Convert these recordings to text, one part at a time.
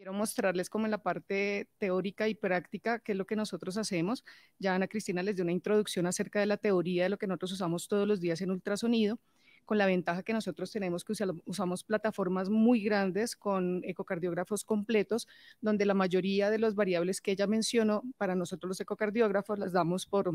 Quiero mostrarles como en la parte teórica y práctica qué es lo que nosotros hacemos. Ya Ana Cristina les dio una introducción acerca de la teoría de lo que nosotros usamos todos los días en ultrasonido, con la ventaja que nosotros tenemos que usamos plataformas muy grandes con ecocardiógrafos completos, donde la mayoría de las variables que ella mencionó, para nosotros los ecocardiógrafos las damos por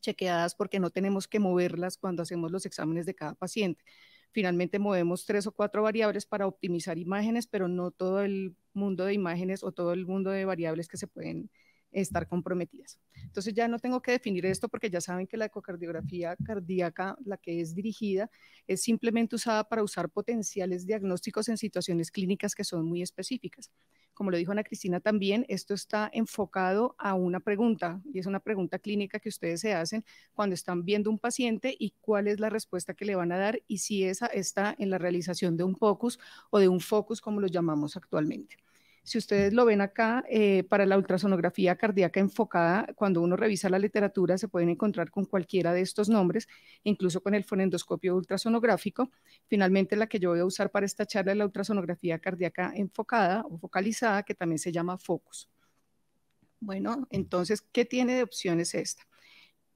chequeadas porque no tenemos que moverlas cuando hacemos los exámenes de cada paciente. Finalmente movemos tres o cuatro variables para optimizar imágenes, pero no todo el mundo de imágenes o todo el mundo de variables que se pueden estar comprometidas. Entonces ya no tengo que definir esto porque ya saben que la ecocardiografía cardíaca, la que es dirigida, es simplemente usada para usar potenciales diagnósticos en situaciones clínicas que son muy específicas. Como lo dijo Ana Cristina también, esto está enfocado a una pregunta y es una pregunta clínica que ustedes se hacen cuando están viendo un paciente y cuál es la respuesta que le van a dar y si esa está en la realización de un focus o de un focus como lo llamamos actualmente. Si ustedes lo ven acá, eh, para la ultrasonografía cardíaca enfocada, cuando uno revisa la literatura, se pueden encontrar con cualquiera de estos nombres, incluso con el fonendoscopio ultrasonográfico. Finalmente, la que yo voy a usar para esta charla es la ultrasonografía cardíaca enfocada o focalizada, que también se llama FOCUS. Bueno, entonces, ¿qué tiene de opciones esta?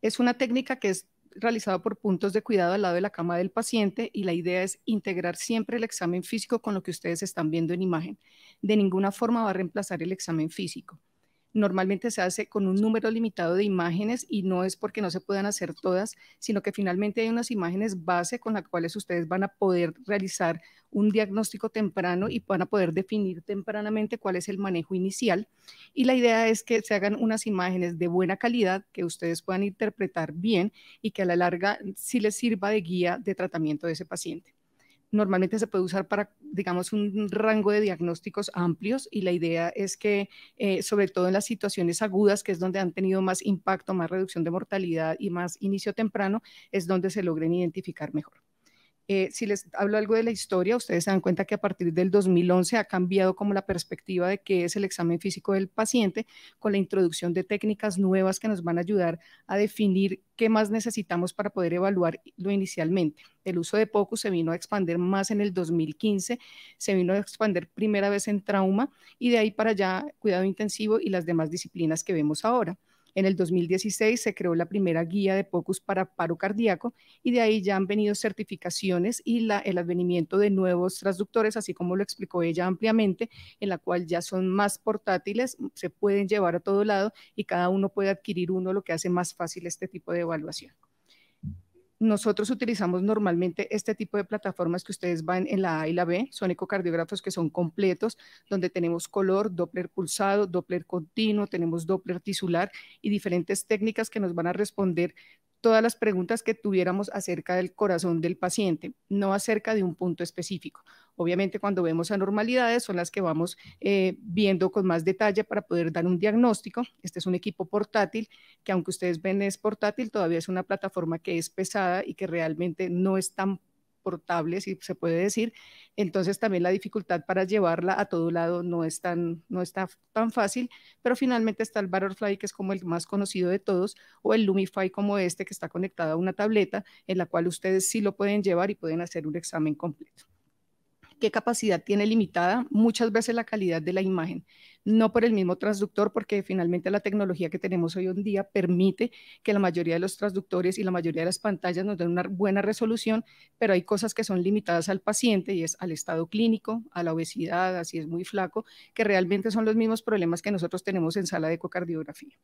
Es una técnica que es realizado por puntos de cuidado al lado de la cama del paciente y la idea es integrar siempre el examen físico con lo que ustedes están viendo en imagen. De ninguna forma va a reemplazar el examen físico normalmente se hace con un número limitado de imágenes y no es porque no se puedan hacer todas, sino que finalmente hay unas imágenes base con las cuales ustedes van a poder realizar un diagnóstico temprano y van a poder definir tempranamente cuál es el manejo inicial. Y la idea es que se hagan unas imágenes de buena calidad que ustedes puedan interpretar bien y que a la larga sí les sirva de guía de tratamiento de ese paciente normalmente se puede usar para, digamos, un rango de diagnósticos amplios y la idea es que, eh, sobre todo en las situaciones agudas, que es donde han tenido más impacto, más reducción de mortalidad y más inicio temprano, es donde se logren identificar mejor. Eh, si les hablo algo de la historia, ustedes se dan cuenta que a partir del 2011 ha cambiado como la perspectiva de qué es el examen físico del paciente con la introducción de técnicas nuevas que nos van a ayudar a definir qué más necesitamos para poder evaluarlo inicialmente. El uso de POCUS se vino a expandir más en el 2015, se vino a expandir primera vez en trauma y de ahí para allá cuidado intensivo y las demás disciplinas que vemos ahora. En el 2016 se creó la primera guía de POCUS para paro cardíaco y de ahí ya han venido certificaciones y la, el advenimiento de nuevos transductores, así como lo explicó ella ampliamente, en la cual ya son más portátiles, se pueden llevar a todo lado y cada uno puede adquirir uno, lo que hace más fácil este tipo de evaluación nosotros utilizamos normalmente este tipo de plataformas que ustedes van en la A y la B, son ecocardiógrafos que son completos, donde tenemos color, Doppler pulsado, Doppler continuo, tenemos Doppler tisular y diferentes técnicas que nos van a responder todas las preguntas que tuviéramos acerca del corazón del paciente, no acerca de un punto específico. Obviamente cuando vemos anormalidades son las que vamos eh, viendo con más detalle para poder dar un diagnóstico. Este es un equipo portátil que aunque ustedes ven es portátil, todavía es una plataforma que es pesada y que realmente no es tan portables si se puede decir, entonces también la dificultad para llevarla a todo lado no, es tan, no está tan fácil, pero finalmente está el Butterfly, que es como el más conocido de todos, o el Lumify como este, que está conectado a una tableta en la cual ustedes sí lo pueden llevar y pueden hacer un examen completo qué capacidad tiene limitada, muchas veces la calidad de la imagen, no por el mismo transductor, porque finalmente la tecnología que tenemos hoy en día permite que la mayoría de los transductores y la mayoría de las pantallas nos den una buena resolución, pero hay cosas que son limitadas al paciente y es al estado clínico, a la obesidad, así es muy flaco, que realmente son los mismos problemas que nosotros tenemos en sala de ecocardiografía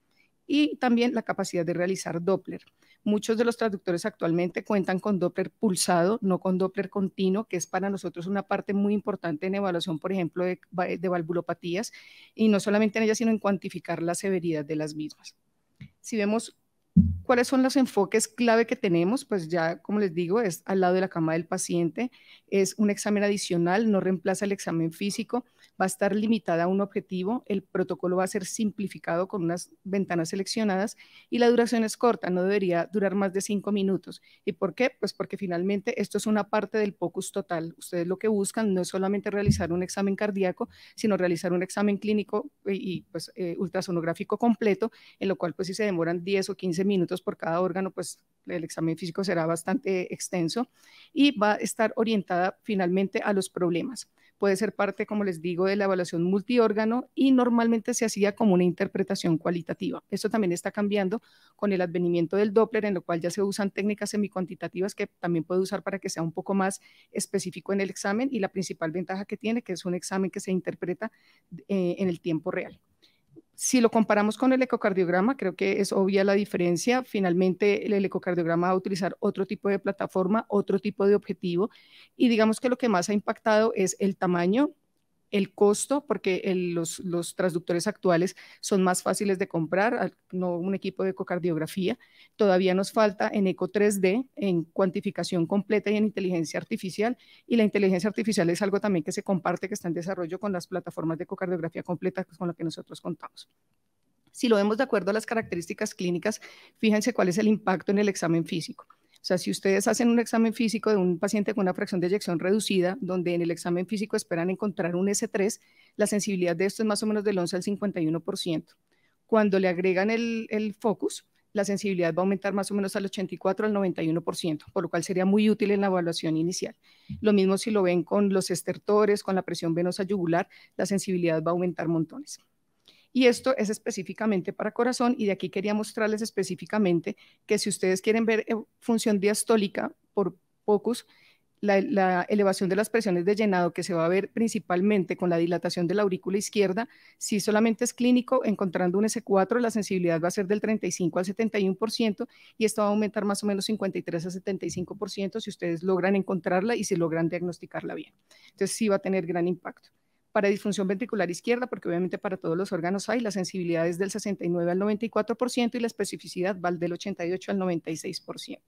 y también la capacidad de realizar Doppler. Muchos de los traductores actualmente cuentan con Doppler pulsado, no con Doppler continuo, que es para nosotros una parte muy importante en evaluación, por ejemplo, de, valvulopatías, y no solamente en ellas, sino en cuantificar la severidad de las mismas. Si vemos ¿Cuáles son los enfoques clave que tenemos? Pues ya, como les digo, es al lado de la cama del paciente, es un examen adicional, no reemplaza el examen físico, va a estar limitada a un objetivo, el protocolo va a ser simplificado con unas ventanas seleccionadas y la duración es corta, no debería durar más de cinco minutos. ¿Y por qué? Pues porque finalmente esto es una parte del POCUS total. Ustedes lo que buscan no es solamente realizar un examen cardíaco, sino realizar un examen clínico eh, y, pues eh, ultrasonográfico completo, en lo cual pues si se demoran 10 o 15 minutos por cada órgano, pues el examen físico será bastante extenso y va a estar orientada finalmente a los problemas. Puede ser parte, como les digo, de la evaluación multiórgano y normalmente se hacía como una interpretación cualitativa. Esto también está cambiando con el advenimiento del Doppler, en lo cual ya se usan técnicas semicuantitativas que también puede usar para que sea un poco más específico en el examen y la principal ventaja que tiene, que es un examen que se interpreta eh, en el tiempo real si lo comparamos con el ecocardiograma, creo que es obvia la diferencia. Finalmente, el ecocardiograma va a utilizar otro tipo de plataforma, otro tipo de objetivo. Y digamos que lo que más ha impactado es el tamaño, el costo, porque los, transductores actuales son más fáciles de comprar, no un equipo de ecocardiografía. Todavía nos falta en eco 3D, en cuantificación completa y en inteligencia artificial. Y la inteligencia artificial es algo también que se comparte, que está en desarrollo con las plataformas de ecocardiografía completa pues, con las que nosotros contamos. Si lo vemos de acuerdo a las características clínicas, fíjense cuál es el impacto en el examen físico. O sea, si ustedes hacen un examen físico de un paciente con una fracción de eyección reducida, donde en el examen físico esperan encontrar un S3, la sensibilidad de esto es más o menos del 11 al 51%. Cuando le agregan el, el focus, la sensibilidad va a aumentar más o menos al 84 al 91%, por lo cual sería muy útil en la evaluación inicial. Lo mismo si lo ven con los estertores, con la presión venosa yugular, la sensibilidad va a aumentar montones. Y esto es específicamente para corazón y de aquí quería mostrarles específicamente que si ustedes quieren ver eh, función diastólica por pocos, la, elevación de las presiones de llenado que se va a ver principalmente con la dilatación de la aurícula izquierda, si solamente es clínico, encontrando un S4, la sensibilidad va a ser del 35 al 71% y esto va a aumentar más o menos 53 al 75% si ustedes logran encontrarla y si logran diagnosticarla bien. Entonces sí va a tener gran impacto para disfunción ventricular izquierda, porque obviamente para todos los órganos hay, la sensibilidad es del 69 al 94% y la especificidad va del 88 al 96%.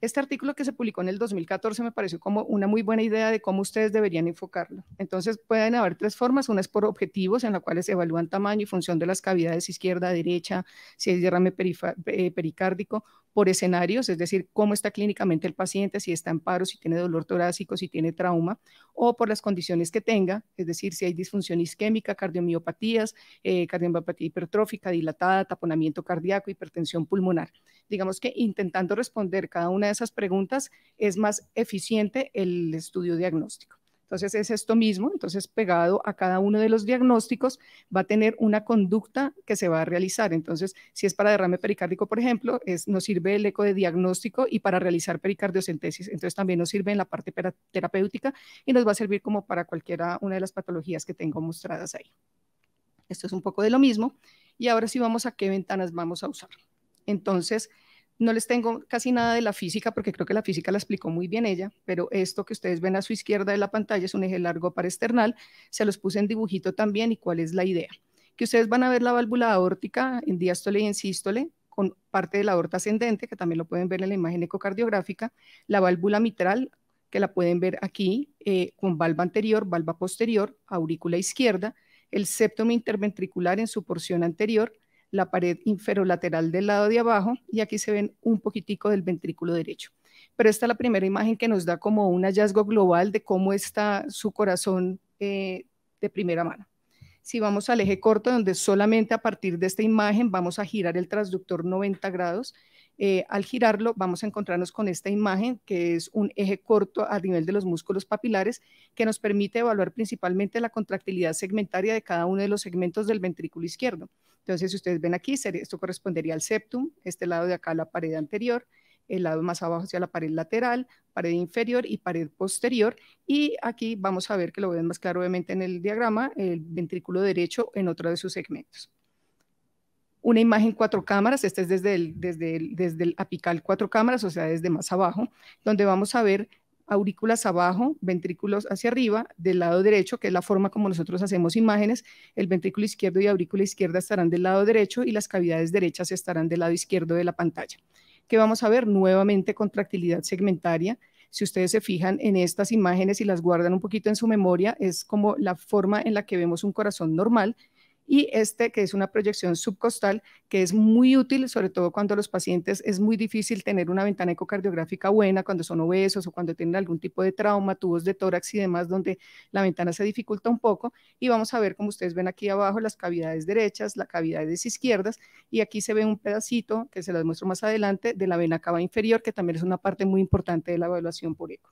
Este artículo que se publicó en el 2014 me pareció como una muy buena idea de cómo ustedes deberían enfocarlo. Entonces pueden haber tres formas. Una es por objetivos, en la cual se evalúan tamaño y función de las cavidades izquierda, derecha, si hay derrame eh, pericárdico por escenarios, es decir, cómo está clínicamente el paciente, si está en paro, si tiene dolor torácico, si tiene trauma, o por las condiciones que tenga, es decir, si hay disfunción isquémica, cardiomiopatías, eh, cardiomiopatía hipertrófica, dilatada, taponamiento cardíaco, hipertensión pulmonar. Digamos que intentando responder cada una de esas preguntas es más eficiente el estudio diagnóstico. Entonces es esto mismo, entonces pegado a cada uno de los diagnósticos va a tener una conducta que se va a realizar. Entonces, si es para derrame pericárdico, por ejemplo, es, nos sirve el eco de diagnóstico y para realizar pericardiocentesis, entonces también nos sirve en la parte terapéutica y nos va a servir como para cualquiera una de las patologías que tengo mostradas ahí. Esto es un poco de lo mismo. Y ahora sí vamos a qué ventanas vamos a usar. Entonces, no les tengo casi nada de la física porque creo que la física la explicó muy bien ella, pero esto que ustedes ven a su izquierda de la pantalla es un eje largo para external. Se los puse en dibujito también y cuál es la idea. Que ustedes van a ver la válvula aórtica en diástole y en sístole con parte de la aorta ascendente, que también lo pueden ver en la imagen ecocardiográfica, la válvula mitral, que la pueden ver aquí, eh, con valva anterior, valva posterior, aurícula izquierda, el septum interventricular en su porción anterior, la pared inferolateral del lado de abajo y aquí se ven un poquitico del ventrículo derecho. Pero esta es la primera imagen que nos da como un hallazgo global de cómo está su corazón eh, de primera mano. Si vamos al eje corto, donde solamente a partir de esta imagen vamos a girar el transductor 90 grados, eh, al girarlo vamos a encontrarnos con esta imagen que es un eje corto a nivel de los músculos papilares que nos permite evaluar principalmente la contractilidad segmentaria de cada uno de los segmentos del ventrículo izquierdo. Entonces, si ustedes ven aquí, esto correspondería al septum, este lado de acá la pared anterior, el lado más abajo hacia la pared lateral, pared inferior y pared posterior. Y aquí vamos a ver que lo ven más claro obviamente en el diagrama, el ventrículo derecho en otro de sus segmentos. Una imagen cuatro cámaras, esta es desde el, desde desde el apical cuatro cámaras, o sea, desde más abajo, donde vamos a ver aurículas abajo, ventrículos hacia arriba, del lado derecho, que es la forma como nosotros hacemos imágenes, el ventrículo izquierdo y aurícula izquierda estarán del lado derecho y las cavidades derechas estarán del lado izquierdo de la pantalla. que vamos a ver? Nuevamente contractilidad segmentaria. Si ustedes se fijan en estas imágenes y las guardan un poquito en su memoria, es como la forma en la que vemos un corazón normal, y este que es una proyección subcostal que es muy útil, sobre todo cuando los pacientes es muy difícil tener una ventana ecocardiográfica buena cuando son obesos o cuando tienen algún tipo de trauma, tubos de tórax y demás donde la ventana se dificulta un poco y vamos a ver como ustedes ven aquí abajo las cavidades derechas, las cavidades izquierdas y aquí se ve un pedacito que se lo muestro más adelante de la vena cava inferior que también es una parte muy importante de la evaluación por eco.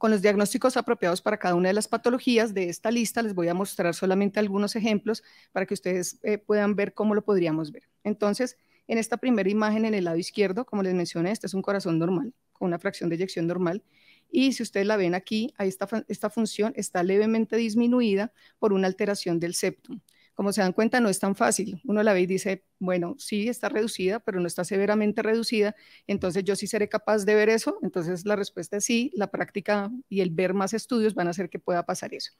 Con los diagnósticos apropiados para cada una de las patologías de esta lista, les voy a mostrar solamente algunos ejemplos para que ustedes eh, puedan ver cómo lo podríamos ver. Entonces, en esta primera imagen, en el lado izquierdo, como les mencioné, este es un corazón normal, con una fracción de eyección normal. Y si ustedes la ven aquí, ahí esta función está levemente disminuida por una alteración del septum. Como se dan cuenta, no es tan fácil. Uno la ve y dice, bueno, sí, está reducida, pero no está severamente reducida. Entonces, yo sí seré capaz de ver eso. Entonces, la respuesta es sí. La práctica y el ver más estudios van a hacer que pueda pasar eso.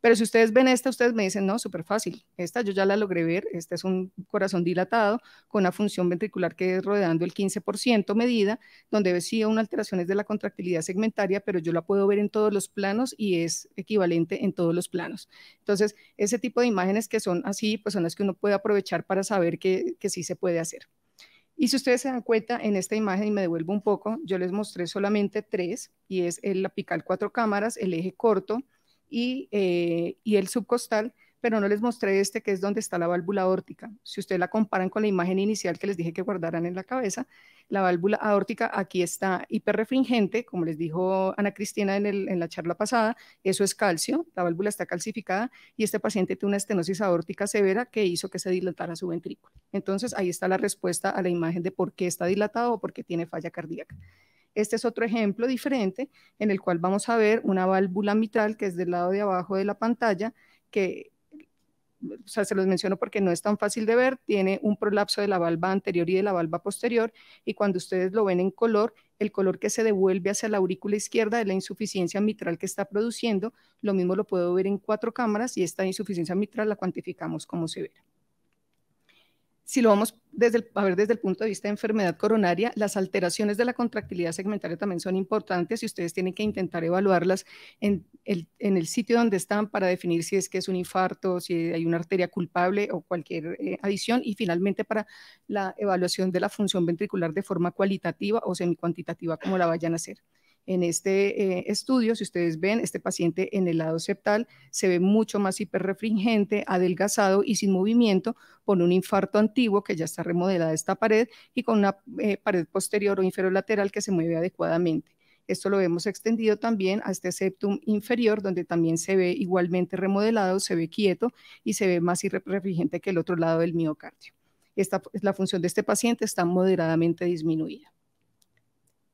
Pero si ustedes ven esta, ustedes me dicen, no, súper fácil. Esta yo ya la logré ver. Este es un corazón dilatado con una función ventricular que es rodeando el 15% medida, donde sí una alteraciones de la contractilidad segmentaria, pero yo la puedo ver en todos los planos y es equivalente en todos los planos. Entonces, ese tipo de imágenes que son así, pues son las que uno puede aprovechar para saber que, que sí se puede hacer. Y si ustedes se dan cuenta, en esta imagen, y me devuelvo un poco, yo les mostré solamente tres, y es el apical cuatro cámaras, el eje corto, eh, y, el subcostal, pero no les mostré este que es donde está la válvula aórtica. Si ustedes la comparan con la imagen inicial que les dije que guardaran en la cabeza, la válvula aórtica aquí está hiperrefringente, como les dijo Ana Cristina en, en la charla pasada, eso es calcio, la válvula está calcificada y este paciente tiene una estenosis aórtica severa que hizo que se dilatara su ventrículo. Entonces ahí está la respuesta a la imagen de por qué está dilatado o por qué tiene falla cardíaca. Este es otro ejemplo diferente en el cual vamos a ver una válvula mitral que es del lado de abajo de la pantalla, que se los menciono porque no es tan fácil de ver, tiene un prolapso de la valva anterior y de la valva posterior, y cuando ustedes lo ven en color, el color que se devuelve hacia la aurícula izquierda es la insuficiencia mitral que está produciendo, lo mismo lo puedo ver en cuatro cámaras y esta insuficiencia mitral la cuantificamos como severa si lo vamos a ver desde el punto de vista de enfermedad coronaria, las alteraciones de la contractilidad segmentaria también son importantes y ustedes tienen que intentar evaluarlas en el, sitio donde están para definir si es que es un infarto, si hay una arteria culpable o cualquier eh, adición y finalmente para la evaluación de la función ventricular de forma cualitativa o semi-cuantitativa como la vayan a hacer. En este eh, estudio, si ustedes ven, este paciente en el lado septal se ve mucho más hiperrefringente, adelgazado y sin movimiento por un infarto antiguo que ya está remodelada esta pared y con una eh, pared posterior o inferolateral que se mueve adecuadamente. Esto lo hemos extendido también a este septum inferior, donde también se ve igualmente remodelado, se ve quieto y se ve más hiperrefringente que el otro lado del miocardio. Esta, la función de este paciente está moderadamente disminuida.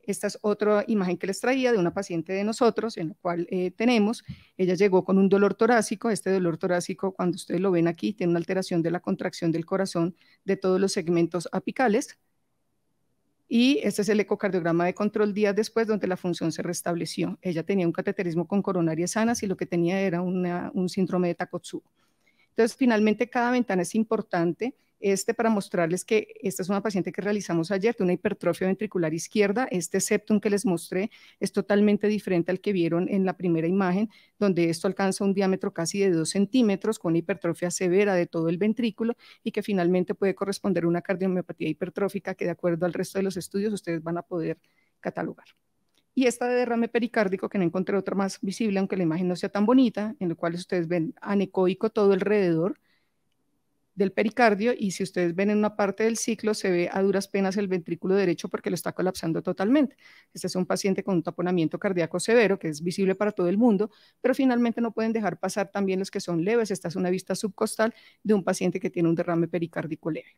Esta es otra imagen que les traía de una paciente de nosotros, en la cual eh, tenemos, ella llegó con un dolor torácico, este dolor torácico, cuando ustedes lo ven aquí, tiene una alteración de la contracción del corazón de todos los segmentos apicales. Y este es el ecocardiograma de control días después, donde la función se restableció. Ella tenía un cateterismo con coronarias sanas y lo que tenía era un síndrome de Takotsubo. Entonces, finalmente, cada ventana es importante este para mostrarles que esta es una paciente que realizamos ayer, de una hipertrofia ventricular izquierda. Este septum que les mostré es totalmente diferente al que vieron en la primera imagen, donde esto alcanza un diámetro casi de 2 centímetros con hipertrofia severa de todo el ventrículo y que finalmente puede corresponder a una cardiomiopatía hipertrófica que de acuerdo al resto de los estudios ustedes van a poder catalogar y esta de derrame pericárdico, que no encontré otra más visible, aunque la imagen no sea tan bonita, en la cual ustedes ven anecoico todo alrededor, del pericardio y si ustedes ven en una parte del ciclo se ve a duras penas el ventrículo derecho porque lo está colapsando totalmente. Este es un paciente con un taponamiento cardíaco severo que es visible para todo el mundo, pero finalmente no pueden dejar pasar también los que son leves. Esta es una vista subcostal de un paciente que tiene un derrame pericárdico leve.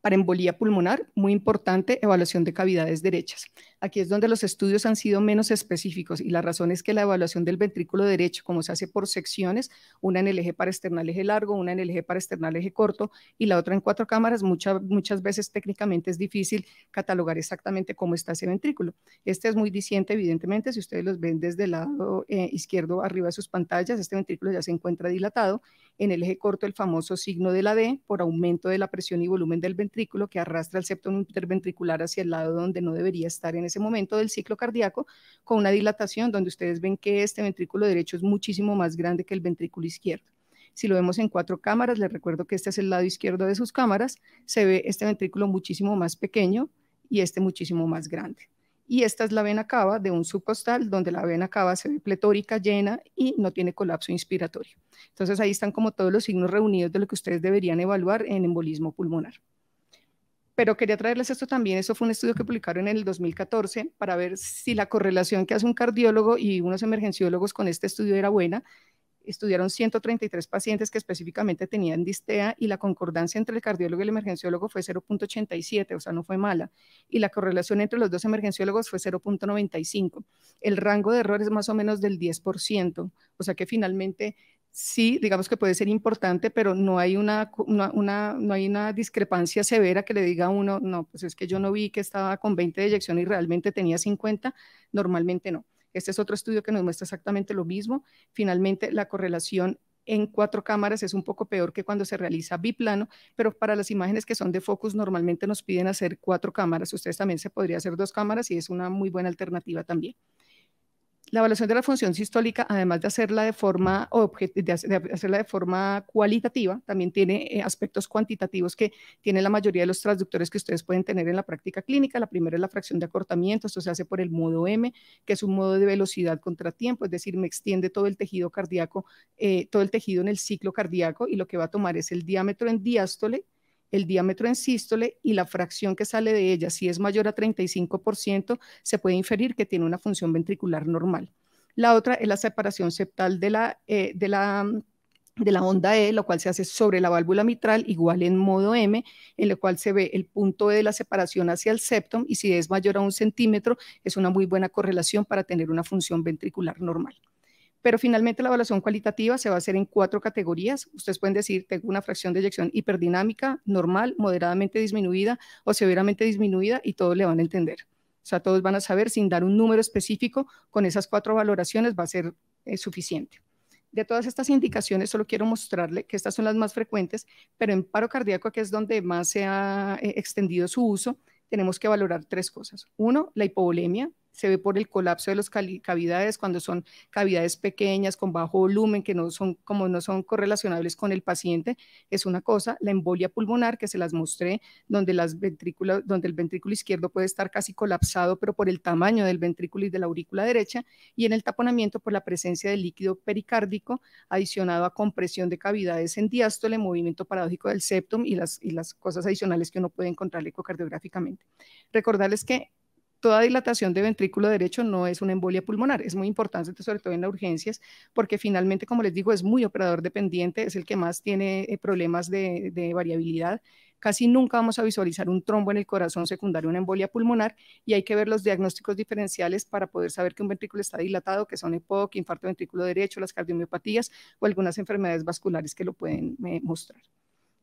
Para embolía pulmonar, muy importante, evaluación de cavidades derechas. Aquí es donde los estudios han sido menos específicos y la razón es que la evaluación del ventrículo derecho, como se hace por secciones, una en el eje para external eje largo, una en el eje para external eje corto y la otra en cuatro cámaras, muchas muchas veces técnicamente es difícil catalogar exactamente cómo está ese ventrículo. Este es muy disiente, evidentemente, si ustedes los ven desde el lado eh, izquierdo arriba de sus pantallas, este ventrículo ya se encuentra dilatado. En el eje corto, el famoso signo de la D por aumento de la presión y volumen del ventrículo que arrastra el septo interventricular hacia el lado donde no debería estar en ese momento del ciclo cardíaco con una dilatación donde ustedes ven que este ventrículo derecho es muchísimo más grande que el ventrículo izquierdo. Si lo vemos en cuatro cámaras, les recuerdo que este es el lado izquierdo de sus cámaras, se ve este ventrículo muchísimo más pequeño y este muchísimo más grande. Y esta es la vena cava de un subcostal, donde la vena cava se ve pletórica, llena y no tiene colapso inspiratorio. Entonces ahí están como todos los signos reunidos de lo que ustedes deberían evaluar en embolismo pulmonar pero quería traerles esto también. eso fue un estudio que publicaron en el 2014 para ver si la correlación que hace un cardiólogo y unos emergenciólogos con este estudio era buena. Estudiaron 133 pacientes que específicamente tenían distea y la concordancia entre el cardiólogo y el emergenciólogo fue 0.87, o sea, no fue mala. Y la correlación entre los dos emergenciólogos fue 0.95. El rango de error es más o menos del 10%, o sea que finalmente sí, digamos que puede ser importante, pero no hay una, no hay una discrepancia severa que le diga a uno, no, pues es que yo no vi que estaba con 20 de eyección y realmente tenía 50, normalmente no. Este es otro estudio que nos muestra exactamente lo mismo. Finalmente, la correlación en cuatro cámaras es un poco peor que cuando se realiza biplano, pero para las imágenes que son de focus normalmente nos piden hacer cuatro cámaras. Ustedes también se podría hacer dos cámaras y es una muy buena alternativa también. La evaluación de la función sistólica, además de hacerla de forma, hacerla de forma cualitativa, también tiene eh, aspectos cuantitativos que tiene la mayoría de los transductores que ustedes pueden tener en la práctica clínica. La primera es la fracción de acortamiento, esto se hace por el modo M, que es un modo de velocidad contratiempo es decir, me extiende todo el tejido cardíaco, eh, todo el tejido en el ciclo cardíaco y lo que va a tomar es el diámetro en diástole el diámetro en sístole y la fracción que sale de ella, si es mayor a 35%, se puede inferir que tiene una función ventricular normal. La otra es la separación septal eh, de la, de la, onda E, lo cual se hace sobre la válvula mitral, igual en modo M, en lo cual se ve el punto e de la separación hacia el septum y si es mayor a un centímetro, es una muy buena correlación para tener una función ventricular normal pero finalmente la evaluación cualitativa se va a hacer en cuatro categorías. Ustedes pueden decir, tengo una fracción de eyección hiperdinámica, normal, moderadamente disminuida o severamente disminuida y todos le van a entender. O sea, todos van a saber sin dar un número específico, con esas cuatro valoraciones va a ser eh, suficiente. De todas estas indicaciones, solo quiero mostrarle que estas son las más frecuentes, pero en paro cardíaco, que es donde más se ha eh, extendido su uso, tenemos que valorar tres cosas. Uno, la hipovolemia, se ve por el colapso de las cavidades cuando son cavidades pequeñas, con bajo volumen, que no son, como no son correlacionables con el paciente, es una cosa, la embolia pulmonar que se las mostré, donde, las ventrículas, donde el ventrículo izquierdo puede estar casi colapsado, pero por el tamaño del ventrículo y de la aurícula derecha, y en el taponamiento por la presencia de líquido pericárdico adicionado a compresión de cavidades en diástole, movimiento paradójico del septum y las, y las cosas adicionales que uno puede encontrar ecocardiográficamente. Recordarles que toda dilatación de ventrículo derecho no es una embolia pulmonar. Es muy importante, sobre todo en las urgencias, porque finalmente, como les digo, es muy operador dependiente, es el que más tiene eh, problemas de, variabilidad. Casi nunca vamos a visualizar un trombo en el corazón secundario, una embolia pulmonar, y hay que ver los diagnósticos diferenciales para poder saber que un ventrículo está dilatado, que son EPOC, infarto de ventrículo derecho, las cardiomiopatías o algunas enfermedades vasculares que lo pueden eh, mostrar.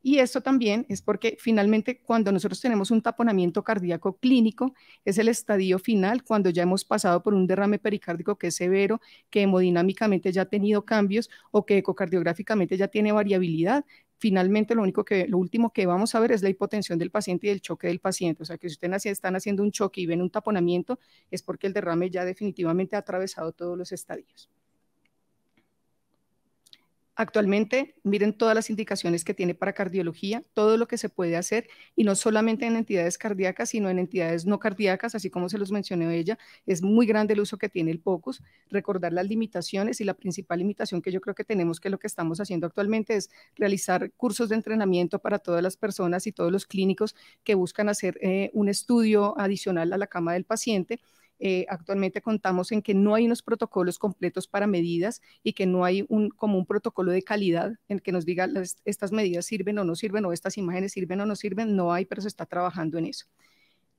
Y esto también es porque finalmente cuando nosotros tenemos un taponamiento cardíaco clínico, es el estadio final cuando ya hemos pasado por un derrame pericárdico que es severo, que hemodinámicamente ya ha tenido cambios o que ecocardiográficamente ya tiene variabilidad. Finalmente, lo único que, lo último que vamos a ver es la hipotensión del paciente y el choque del paciente. O sea, que si ustedes están haciendo un choque y ven un taponamiento, es porque el derrame ya definitivamente ha atravesado todos los estadios. Actualmente, miren todas las indicaciones que tiene para cardiología, todo lo que se puede hacer, y no solamente en entidades cardíacas, sino en entidades no cardíacas, así como se los mencionó ella, es muy grande el uso que tiene el POCUS, recordar las limitaciones y la principal limitación que yo creo que tenemos, que lo que estamos haciendo actualmente es realizar cursos de entrenamiento para todas las personas y todos los clínicos que buscan hacer eh, un estudio adicional a la cama del paciente eh, actualmente contamos en que no hay unos protocolos completos para medidas y que no hay un, como un protocolo de calidad en que nos diga estas medidas sirven o no sirven o estas imágenes sirven o no sirven, no hay, pero se está trabajando en eso.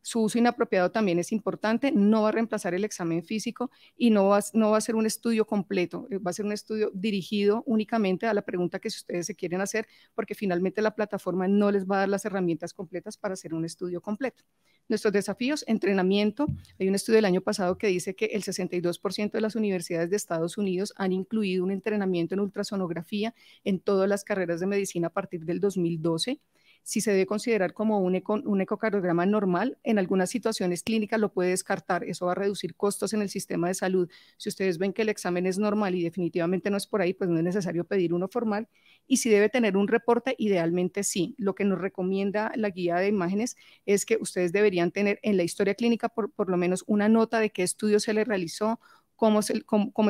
Su uso inapropiado también es importante, no va a reemplazar el examen físico y no va, no va a ser un estudio completo, eh, va a ser un estudio dirigido únicamente a la pregunta que ustedes se quieren hacer, porque finalmente la plataforma no les va a dar las herramientas completas para hacer un estudio completo. Nuestros desafíos, entrenamiento. Hay un estudio del año pasado que dice que el 62% de las universidades de Estados Unidos han incluido un entrenamiento en ultrasonografía en todas las carreras de medicina a partir del 2012 si se debe considerar como un, ecocardiograma normal, en algunas situaciones clínicas lo puede descartar, eso va a reducir costos en el sistema de salud. Si ustedes ven que el examen es normal y definitivamente no es por ahí, pues no es necesario pedir uno formal. Y si debe tener un reporte, idealmente sí. Lo que nos recomienda la guía de imágenes es que ustedes deberían tener en la historia clínica por, lo menos una nota de qué estudio se le realizó, cómo es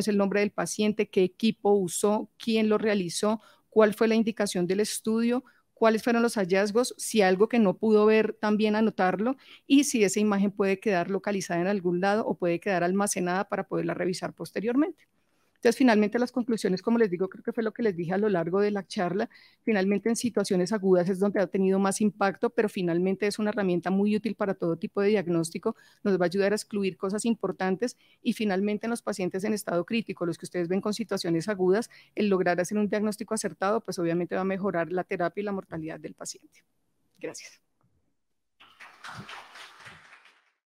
el nombre del paciente, qué equipo usó, quién lo realizó, cuál fue la indicación del estudio, cuáles fueron los hallazgos, si algo que no pudo ver también anotarlo y si esa imagen puede quedar localizada en algún lado o puede quedar almacenada para poderla revisar posteriormente. Entonces, finalmente las conclusiones, como les digo, creo que fue lo que les dije a lo largo de la charla, finalmente en situaciones agudas es donde ha tenido más impacto, pero finalmente es una herramienta muy útil para todo tipo de diagnóstico, nos va a ayudar a excluir cosas importantes y finalmente en los pacientes en estado crítico, los que ustedes ven con situaciones agudas, el lograr hacer un diagnóstico acertado, pues obviamente va a mejorar la terapia y la mortalidad del paciente. Gracias.